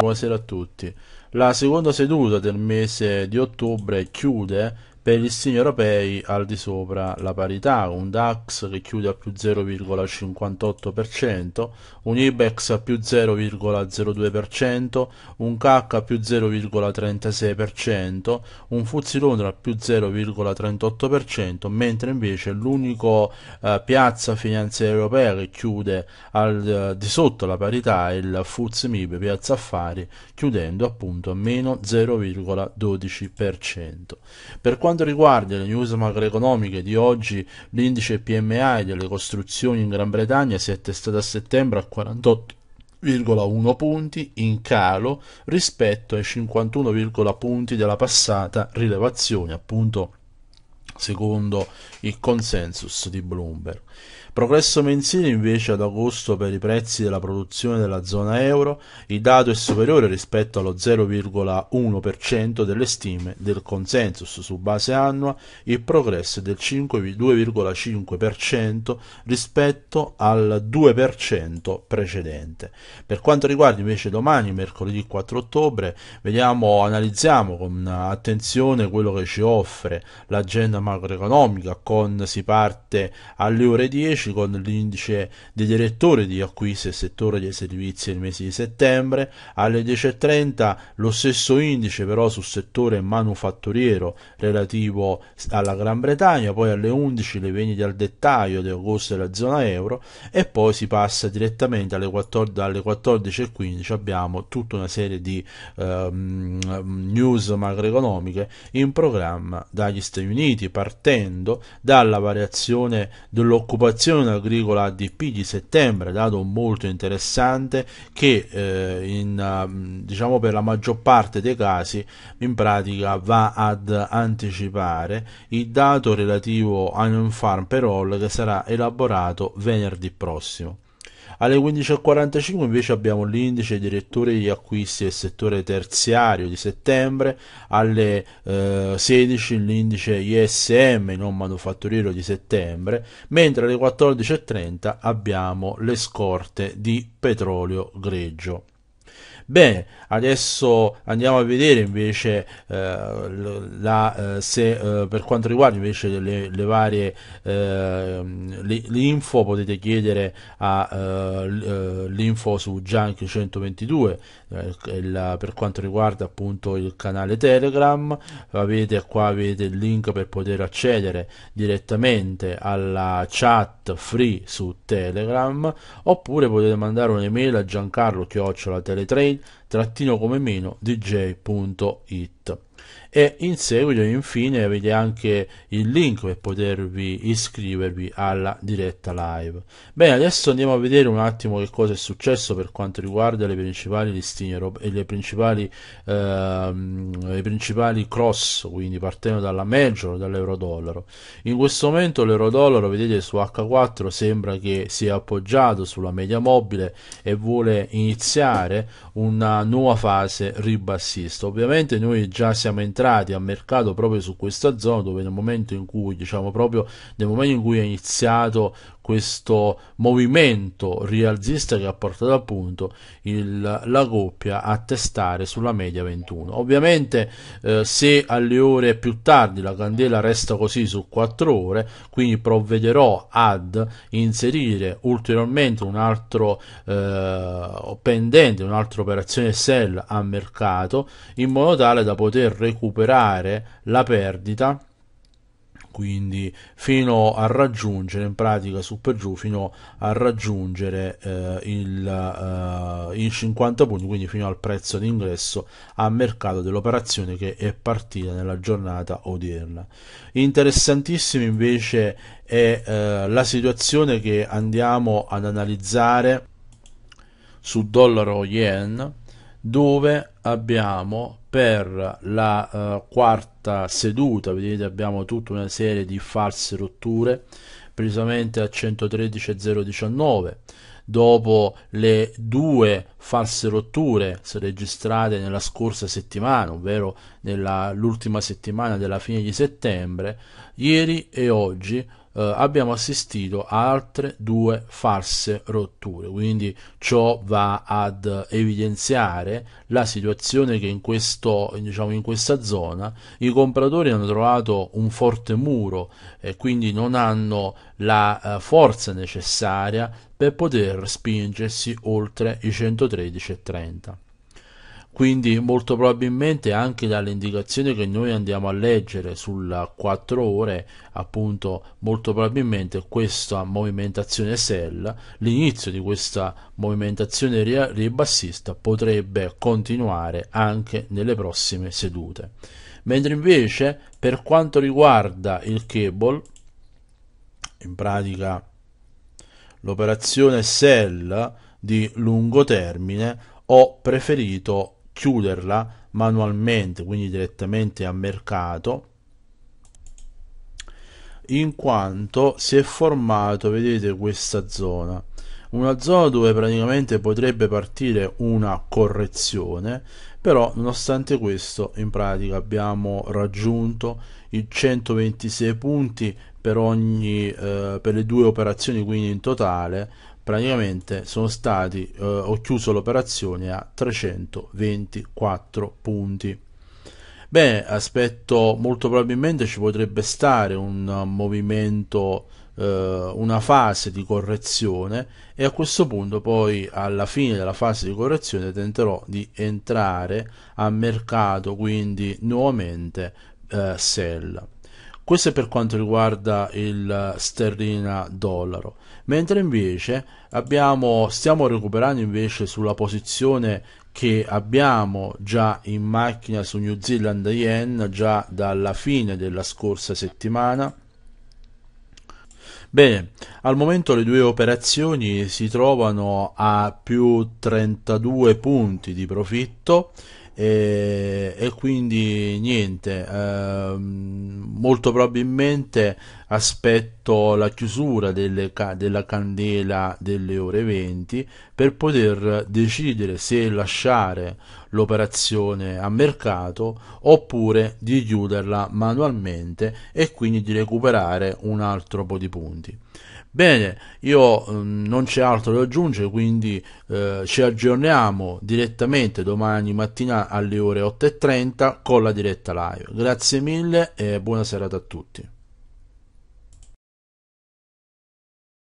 Buonasera a tutti. La seconda seduta del mese di ottobre chiude per gli stili europei al di sopra la parità, un DAX che chiude a più 0,58%, un IBEX a più 0,02%, un CAC a più 0,36%, un FTSE Londra a più 0,38%, mentre invece l'unico eh, piazza finanziaria europea che chiude al eh, di sotto la parità è il FTSE MIB Piazza Affari, chiudendo appunto a meno 0,12%. Per quanto quanto riguarda le news macroeconomiche di oggi, l'indice PMI delle costruzioni in Gran Bretagna si è attestato a settembre a 48,1 punti in calo rispetto ai 51, punti della passata rilevazione, appunto secondo il consensus di Bloomberg. Progresso mensile invece ad agosto per i prezzi della produzione della zona euro, il dato è superiore rispetto allo 0,1% delle stime del consensus su base annua, il progresso è del 2,5% rispetto al 2% precedente. Per quanto riguarda invece domani, mercoledì 4 ottobre, vediamo, analizziamo con attenzione quello che ci offre l'agenda macroeconomica, con si parte alle ore 10 con l'indice dei direttori di acquisti del settore dei servizi nel mese di settembre, alle 10.30 lo stesso indice però sul settore manufatturiero relativo alla Gran Bretagna, poi alle 11 le vendite al dettaglio di agosto della zona euro e poi si passa direttamente alle 14, dalle 14.15 abbiamo tutta una serie di ehm, news macroeconomiche in programma dagli Stati Uniti dati partendo dalla variazione dell'occupazione agricola ADP di settembre, dato molto interessante che eh, in, mm, diciamo per la maggior parte dei casi in pratica va ad anticipare il dato relativo a non farm per all che sarà elaborato venerdì prossimo. Alle 15.45 invece abbiamo l'indice direttore degli acquisti del settore terziario di settembre, alle eh, 16 l'indice ISM non manufatturiero di settembre, mentre alle 14.30 abbiamo le scorte di petrolio greggio. Bene, adesso andiamo a vedere invece eh, la, eh, se eh, per quanto riguarda invece le, le varie ehm, info potete chiedere eh, eh, l'info su Junk 122 la, per quanto riguarda appunto il canale Telegram avete qua avete il link per poter accedere direttamente alla chat free su Telegram oppure potete mandare un'email a Giancarlo chiocciola teletrade trattino come meno djit e in seguito infine avete anche il link per potervi iscrivervi alla diretta live bene adesso andiamo a vedere un attimo che cosa è successo per quanto riguarda le principali listine e le principali, ehm, le principali cross quindi partendo dalla major dall'euro dollaro in questo momento l'euro dollaro vedete su h4 sembra che sia appoggiato sulla media mobile e vuole iniziare una nuova fase ribassista ovviamente noi già siamo siamo entrati a mercato proprio su questa zona dove nel momento in cui diciamo proprio nel momento in cui è iniziato questo movimento rialzista che ha portato appunto il, la coppia a testare sulla media 21. Ovviamente eh, se alle ore più tardi la candela resta così su 4 ore, quindi provvederò ad inserire ulteriormente un altro eh, pendente, un'altra operazione sell a mercato in modo tale da poter recuperare la perdita quindi fino a raggiungere in pratica su per giù fino a raggiungere eh, il, eh, il 50 punti quindi fino al prezzo d'ingresso a mercato dell'operazione che è partita nella giornata odierna interessantissimo invece è eh, la situazione che andiamo ad analizzare su dollaro yen dove abbiamo per la uh, quarta seduta, vedete abbiamo tutta una serie di false rotture, precisamente a 113.019, dopo le due false rotture registrate nella scorsa settimana, ovvero nell'ultima settimana della fine di settembre, ieri e oggi eh, abbiamo assistito a altre due false rotture, quindi ciò va ad evidenziare la situazione che in, questo, diciamo, in questa zona i compratori hanno trovato un forte muro e quindi non hanno la eh, forza necessaria per poter spingersi oltre i 113,30 quindi molto probabilmente anche dalle indicazioni che noi andiamo a leggere sulla 4 ore appunto molto probabilmente questa movimentazione sell l'inizio di questa movimentazione ribassista potrebbe continuare anche nelle prossime sedute mentre invece per quanto riguarda il cable in pratica l'operazione sell di lungo termine ho preferito chiuderla manualmente quindi direttamente a mercato in quanto si è formato vedete questa zona una zona dove praticamente potrebbe partire una correzione però nonostante questo in pratica abbiamo raggiunto i 126 punti per ogni eh, per le due operazioni quindi in totale praticamente sono stati eh, ho chiuso l'operazione a 324 punti bene aspetto molto probabilmente ci potrebbe stare un movimento eh, una fase di correzione e a questo punto poi alla fine della fase di correzione tenterò di entrare a mercato quindi nuovamente eh, sell questo è per quanto riguarda il sterlina dollaro, mentre invece abbiamo, stiamo recuperando invece sulla posizione che abbiamo già in macchina su New Zealand Yen già dalla fine della scorsa settimana. Bene, al momento le due operazioni si trovano a più 32 punti di profitto e, e quindi niente ehm, molto probabilmente aspetto la chiusura ca- della candela delle ore 20 per poter decidere se lasciare l'operazione a mercato oppure di chiuderla manualmente e quindi di recuperare un altro po' di punti Bene, io mh, ehm, non c'è altro da aggiungere, quindi eh, ci aggiorniamo direttamente domani mattina alle ore 8.30 con la diretta live. Grazie mille e buona serata a tutti.